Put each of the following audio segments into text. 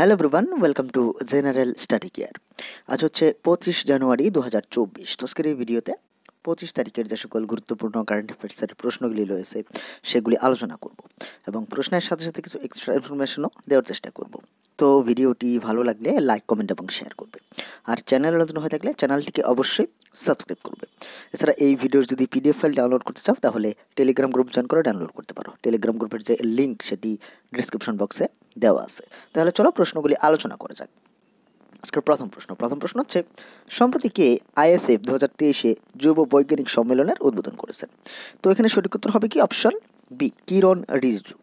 hello ব্রুবান welcome to General Study Care আজ হচ্ছে পঁচিশ জানুয়ারি দু হাজার চব্বিশ তো এই ভিডিওতে পঁচিশ তারিখের যে সকল গুরুত্বপূর্ণ কারেন্ট অ্যাফেয়ার্সের প্রশ্নগুলি রয়েছে সেগুলি আলোচনা করব এবং প্রশ্নের সাথে সাথে কিছু এক্সট্রা ইনফরমেশনও দেওয়ার চেষ্টা করব তো ভিডিওটি ভালো লাগলে লাইক কমেন্ট এবং শেয়ার করবে আর চ্যানেল নতুন হয়ে থাকলে চ্যানেলটিকে অবশ্যই সাবস্ক্রাইব করবে এছাড়া এই ভিডিওর যদি পিডিএফ ফাইল ডাউনলোড করতে চাও তাহলে টেলিগ্রাম গ্রুপ জয়েন করে ডাউনলোড করতে পারো টেলিগ্রাম গ্রুপের যে লিঙ্ক সেটি ডিসক্রিপশন বক্সে দেওয়া আছে তাহলে চলো প্রশ্নগুলি আলোচনা করা যাক আজকের প্রথম প্রশ্ন প্রথম প্রশ্ন হচ্ছে সম্প্রতি কে আইএসএফ দু হাজার তেইশে যুব বৈজ্ঞানিক সম্মেলনের উদ্বোধন করেছেন তো এখানে সঠিক উত্তর হবে কি অপশন বি কিরণ রিজু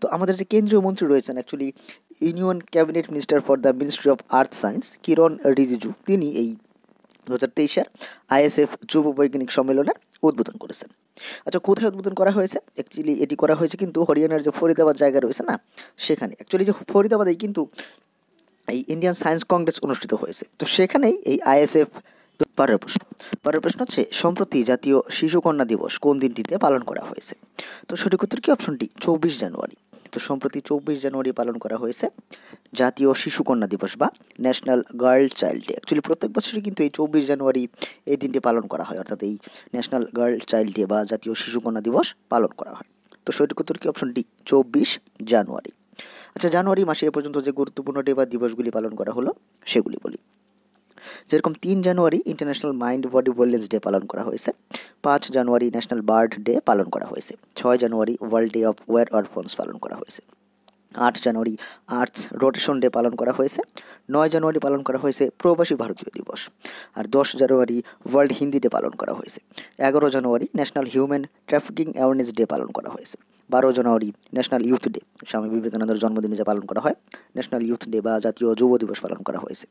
তো আমাদের যে কেন্দ্রীয় মন্ত্রী রয়েছেন actually union cabinet minister for the ministry of earth science Kiran Rijiju তিনি এই দু হাজার তেইশের আইএসএফ যুব বৈজ্ঞানিক সম্মেলনের উদ্বোধন করেছেন আচ্ছা কোথায় উদ্বোধন করা হয়েছে অ্যাকচুয়ালি এটি করা হয়েছে কিন্তু হরিয়ানার যে ফরিদাবাদ জায়গা রয়েছে না সেখানে অ্যাকচুয়ালি যে ফরিদাবাদেই কিন্তু এই ইন্ডিয়ান সায়েন্স কংগ্রেস অনুষ্ঠিত হয়েছে তো সেখানেই এই আইএসএফ পরের প্রশ্ন পরের প্রশ্ন হচ্ছে সম্প্রতি জাতীয় শিশুকন্যা দিবস কোন দিনটিতে পালন করা হয়েছে তো সঠিক উত্তর কি অপশনটি চব্বিশ জানুয়ারি তো সম্প্রতি চব্বিশ জানুয়ারি পালন করা হয়েছে জাতীয় শিশুকন্যা দিবস বা national girl child day actually প্রত্যেক বছরই কিন্তু এই চব্বিশ জানুয়ারি এই দিনটি পালন করা হয় অর্থাৎ এই ন্যাশনাল গার্ল চাইল্ড ডে বা জাতীয় শিশুকন্যা দিবস পালন করা হয় তো সঠিক উত্তর কি অপশন ডি চব্বিশ জানুয়ারি আচ্ছা জানুয়ারি মাসে এ পর্যন্ত যে গুরুত্বপূর্ণ ডে বা দিবসগুলি পালন করা হলো সেগুলি বলি যেরকম তিন জানুয়ারি international mind body wellness day পালন করা হয়েছে পাঁচ জানুয়ারি ন্যাশনাল বার্ড ডে পালন করা হয়েছে ছয় জানুয়ারি world day of war or পালন করা হয়েছে আট জানুয়ারি আর্টস রোটেশন ডে পালন করা হয়েছে নয় জানুয়ারি পালন করা হয়েছে প্রবাসী ভারতীয় দিবস আর দশ জানুয়ারি ওয়ার্ল্ড হিন্দি ডে পালন করা হয়েছে এগারো জানুয়ারি national human trafficking awareness day পালন করা হয়েছে বারো জানুয়ারি ন্যাশনাল ইউথ ডে স্বামী বিবেকানন্দের জন্মদিনে যা পালন করা হয় ন্যাশনাল ইউথ ডে বা জাতীয় যুব দিবস পালন করা হয়েছে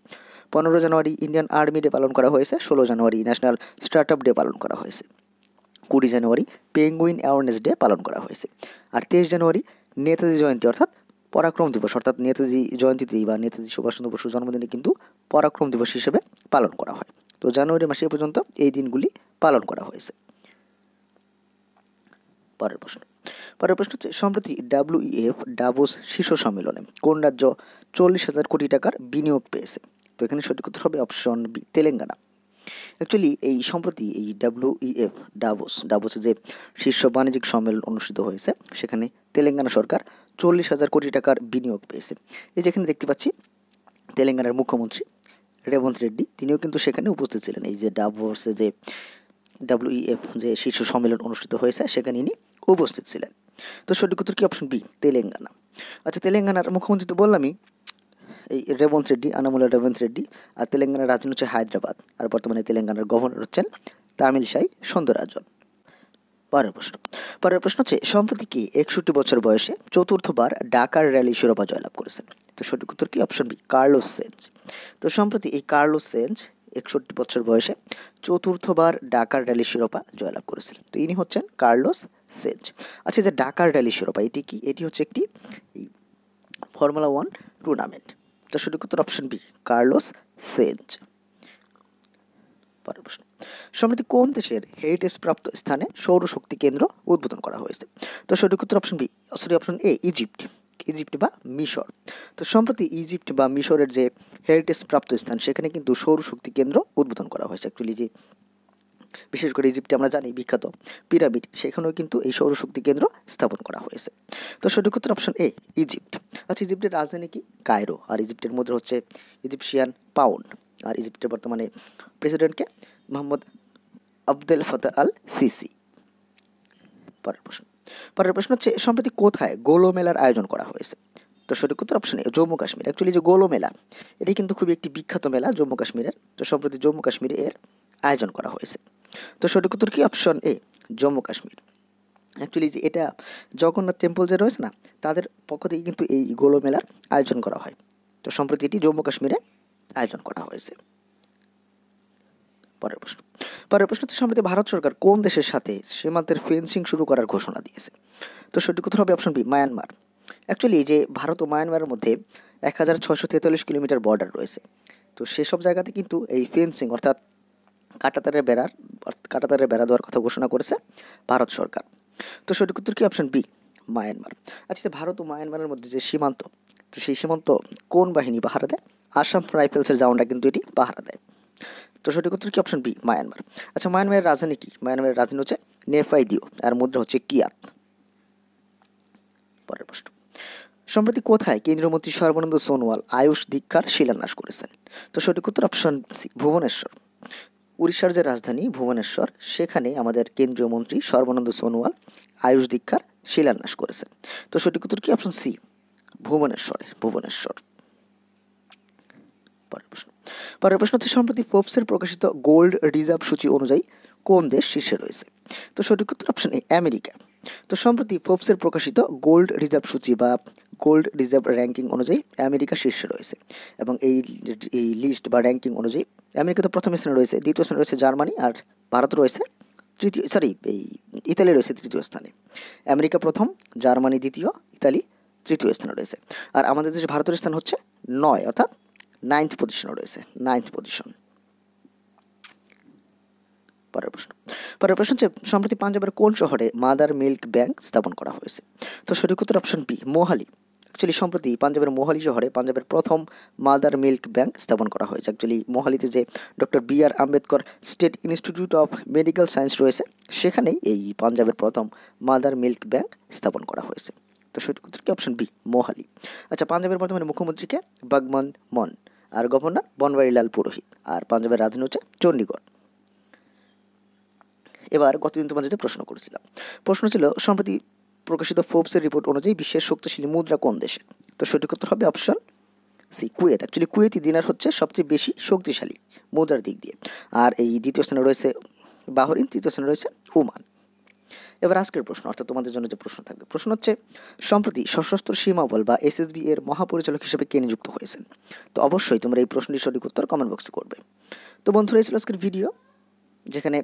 পনেরো জানুয়ারি ইন্ডিয়ান আর্মি ডে পালন করা হয়েছে ষোলো জানুয়ারি ন্যাশনাল স্টার্টআপ ডে পালন করা হয়েছে কুড়ি জানুয়ারি পেঙ্গুইন অ্যাওয়ারনেস ডে পালন করা হয়েছে আর তেইশ জানুয়ারি নেতাজি জয়ন্তী অর্থাৎ পরাক্রম দিবস অর্থাৎ নেতাজি জয়ন্তীতেই বা নেতাজি সুভাষচন্দ্র বসুর জন্মদিনে কিন্তু পরাক্রম দিবস হিসেবে পালন করা হয় তো জানুয়ারি মাসে পর্যন্ত এই দিনগুলি পালন করা হয়েছে পরের প্রশ্ন পরের প্রশ্ন হচ্ছে সম্প্রতি ডাব্লিউএফ ডাবোস শীর্ষ সম্মেলনে কোন রাজ্য চল্লিশ হাজার কোটি টাকার বিনিয়োগ পেয়েছে তো এখানে সঠিক উত্তর হবে অপশন বি তেলেঙ্গানা অ্যাকচুয়ালি এই সম্প্রতি এই ডাব্লিউইএফ ডাবোস ডাবোসে যে শীর্ষ বাণিজ্যিক সম্মেলন অনুষ্ঠিত হয়েছে সেখানে তেলেঙ্গানা সরকার চল্লিশ হাজার কোটি টাকার বিনিয়োগ পেয়েছে এই যেখানে দেখতে পাচ্ছি তেলেঙ্গানার মুখ্যমন্ত্রী রেবন্ত রেড্ডি তিনিও কিন্তু সেখানে উপস্থিত ছিলেন এই যে ডাবোসে যে ডাব্লিউইএফ e যে শীর্ষ সম্মেলন অনুষ্ঠিত হয়েছে সেখানে ইনি উপস্থিত ছিলেন তো সঠিক উত্তর কি অপশন বি তেলেঙ্গানা আচ্ছা তেলেঙ্গানার মুখ্যমন্ত্রী তো বললামই এই রেবন্ত রেড্ডি আনামুলা রেবন্ত রেড্ডি আর তেলেঙ্গানার রাজধানী হচ্ছে হায়দ্রাবাদ আর বর্তমানে তেলেঙ্গানার গভর্নর হচ্ছেন তামিল সাই সুন্দরাজন পরের প্রশ্ন পরের প্রশ্ন হচ্ছে সম্প্রতি কি একষট্টি বছর বয়সে চতুর্থবার ডাকার র্যালি শিরোপা জয়লাভ করেছেন তো সঠিক উত্তর কি অপশন বি কার্লোস সেঞ্জ তো সম্প্রতি এই কার্লোস সেঞ্জ একষট্টি বছর বয়সে চতুর্থবার ডাকার র্যালি শিরোপা জয়লাভ করেছিলেন তো ইনি হচ্ছেন কার্লোস সেঞ্জ আচ্ছা যে ডাকার র্যালি শিরোপা এটি কি এটি হচ্ছে একটি ফর্মুলা ওয়ান টুর্নামেন্ট তার সঠিক উত্তর অপশন বি কার্লোস সেঞ্জ পরের প্রশ্ন সম্প্রতি কোন দেশের হেরিটেজ প্রাপ্ত স্থানে সৌরশক্তি কেন্দ্র উদ্বোধন করা হয়েছে তো সঠিক উত্তর option B sorry option A Egypt Egypt বা মিশর তো সম্প্রতি ইজিপ্ট বা মিশরের যে হেরিটেজ প্রাপ্ত স্থান সেখানে কিন্তু সৌরশক্তি কেন্দ্র উদ্বোধন করা হয়েছে অ্যাকচুয়ালি যে বিশেষ করে ইজিপ্টে আমরা জানি বিখ্যাত পিরামিড সেখানেও কিন্তু এই সৌরশক্তি কেন্দ্র স্থাপন করা হয়েছে তো সঠিক উত্তর অপশন এ ইজিপ্ট আচ্ছা ইজিপ্টের রাজধানী কি কায়রো আর ইজিপ্টের মধ্যে হচ্ছে ইজিপশিয়ান পাউন্ড আর ইজিপ্টের বর্তমানে প্রেসিডেন্টকে মোহাম্মদ আবদেল ফতে আল সিসি পরের প্রশ্ন পরের প্রশ্ন হচ্ছে সম্প্রতি কোথায় গোলো মেলার আয়োজন করা হয়েছে তো সঠিক উত্তর option A Jammu Kashmir actually যে গোলো মেলা এটি কিন্তু খুবই একটি বিখ্যাত মেলা জম্মু কাশ্মীরের তো সম্প্রতি জম্মু কাশ্মীরে এর আয়োজন করা হয়েছে তো সঠিক উত্তর কি option A Jammu Kashmir actually যে এটা জগন্নাথ টেম্পল যে রয়েছে না তাদের পক্ষ থেকে কিন্তু এই গোলো মেলার আয়োজন করা হয় তো সম্প্রতি এটি জম্মু কাশ্মীরে আয়োজন করা হয়েছে পরের প্রশ্ন পরের প্রশ্ন হচ্ছে সম্প্রতি ভারত সরকার কোন দেশের সাথে সীমান্তের ফেন্সিং শুরু করার ঘোষণা দিয়েছে তো সঠিক উত্তর হবে অপশন বি মায়ানমার অ্যাকচুয়ালি যে ভারত ও মায়ানমারের মধ্যে এক হাজার ছশো তেতাল্লিশ কিলোমিটার বর্ডার রয়েছে তো সেসব জায়গাতে কিন্তু এই ফেন্সিং অর্থাৎ কাটাতারের বেড়ার কাটাতারের বেড়া দেওয়ার কথা ঘোষণা করেছে ভারত সরকার তো সঠিক উত্তর কি অপশন বি মায়ানমার আচ্ছা ভারত ও মায়ানমারের মধ্যে যে সীমান্ত তো সেই সীমান্ত কোন বাহিনী পাহারা দেয় আসাম রাইফেলসের জাউনরা কিন্তু এটি পাহারা দেয় তো সঠিক উত্তর কি অপশন বি মায়ানমার আচ্ছা মায়ানমারের রাজধানী কি মায়ানমারের রাজধানী হচ্ছে নেফাই দিও আর মুদ্রা হচ্ছে কিয়াত পরের প্রশ্ন সম্প্রতি কোথায় কেন্দ্রীয় মন্ত্রী সর্বানন্দ সোনোয়াল আয়ুষ দীক্ষার শিলান্যাস করেছেন তো সঠিক উত্তর অপশন সি ভুবনেশ্বর উড়িষ্যার যে রাজধানী ভুবনেশ্বর সেখানে আমাদের কেন্দ্রীয় মন্ত্রী সর্বানন্দ সোনোয়াল আয়ুষ দীক্ষার শিলান্যাস করেছেন তো সঠিক উত্তর কি অপশন সি ভুবনেশ্বরে ভুবনেশ্বর পরের প্রশ্ন পরের প্রশ্ন হচ্ছে সম্প্রতি ফোর্বসের প্রকাশিত গোল্ড রিজার্ভ সূচি অনুযায়ী কোন দেশ শীর্ষে রয়েছে তো সঠিক উত্তর অপশন এ আমেরিকা তো সম্প্রতি ফোর্বসের প্রকাশিত গোল্ড রিজার্ভ সূচি বা গোল্ড রিজার্ভ র্যাঙ্কিং অনুযায়ী আমেরিকা শীর্ষে রয়েছে এবং এই এই লিস্ট বা র্যাঙ্কিং অনুযায়ী আমেরিকা তো প্রথম স্থানে রয়েছে দ্বিতীয় স্থানে রয়েছে জার্মানি আর ভারত রয়েছে তৃতীয় সরি এই ইতালি রয়েছে তৃতীয় স্থানে আমেরিকা প্রথম জার্মানি দ্বিতীয় ইতালি তৃতীয় স্থানে রয়েছে আর আমাদের দেশে ভারতের স্থান হচ্ছে নয় অর্থাৎ নাইন্থ পজিশনে রয়েছে নাইন্থ পজিশন পরের প্রশ্ন পরের প্রশ্ন হচ্ছে সম্প্রতি পাঞ্জাবের কোন শহরে মাদার মিল্ক ব্যাংক স্থাপন করা হয়েছে তো সঠিক উত্তর অপশন বি মোহালি অ্যাকচুয়ালি সম্প্রতি পাঞ্জাবের মোহালি শহরে পাঞ্জাবের প্রথম মাদার মিল্ক ব্যাংক স্থাপন করা হয়েছে অ্যাকচুয়ালি মোহালিতে যে doctor B R Ambedkar state institute of medical science রয়েছে সেখানেই এই পাঞ্জাবের প্রথম মাদার মিল্ক ব্যাংক স্থাপন করা হয়েছে তো সঠিক উত্তর কি অপশন বি মোহালি আচ্ছা পাঞ্জাবের বর্তমানে মুখ্যমন্ত্রীকে বাগমন মন আর গভর্নর বনওয়ারিলাল পুরোহিত আর পাঞ্জাবের রাজধানী হচ্ছে চণ্ডীগড় এবার গতদিন তোমাদের প্রশ্ন করেছিলাম প্রশ্ন ছিল সম্প্রতি প্রকাশিত ফোর্বসের রিপোর্ট অনুযায়ী বিশ্বের শক্তিশালী মুদ্রা কোন দেশে তো সঠিক উত্তর হবে option C Kuwait actually Kuwaiti দিনার হচ্ছে সবচেয়ে বেশি শক্তিশালী মুদ্রার দিক দিয়ে আর এই দ্বিতীয় স্থানে রয়েছে বাহরিন তৃতীয় স্থানে রয়েছে ওমান এবার আজকের প্রশ্ন অর্থাৎ তোমাদের জন্য যে প্রশ্ন থাকবে প্রশ্ন হচ্ছে সম্প্রতি সশস্ত্র সীমা বল বা এসএসবি এর মহাপরিচালক হিসেবে কে নিযুক্ত হয়েছেন তো অবশ্যই তোমরা এই প্রশ্নটি সঠিক উত্তর কমেন্ট বক্সে করবে তো বন্ধুরা এই ছিল আজকের ভিডিও যেখানে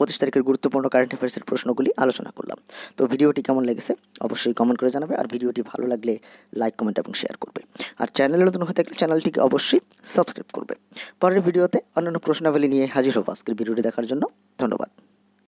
পঁচিশ তারিখের গুরুত্বপূর্ণ কারেন্ট অ্যাফেয়ার্সের প্রশ্নগুলি আলোচনা করলাম তো ভিডিওটি কেমন লেগেছে অবশ্যই কমেন্ট করে জানাবে আর ভিডিওটি ভালো লাগলে লাইক কমেন্ট এবং শেয়ার করবে আর চ্যানেলে নতুন হয়ে থাকলে চ্যানেলটিকে অবশ্যই সাবস্ক্রাইব করবে পরের ভিডিওতে অন্যান্য প্রশ্নাবলী নিয়ে হাজির হবো আজকের ভিডিওটি দেখার জন্য ধন্যবাদ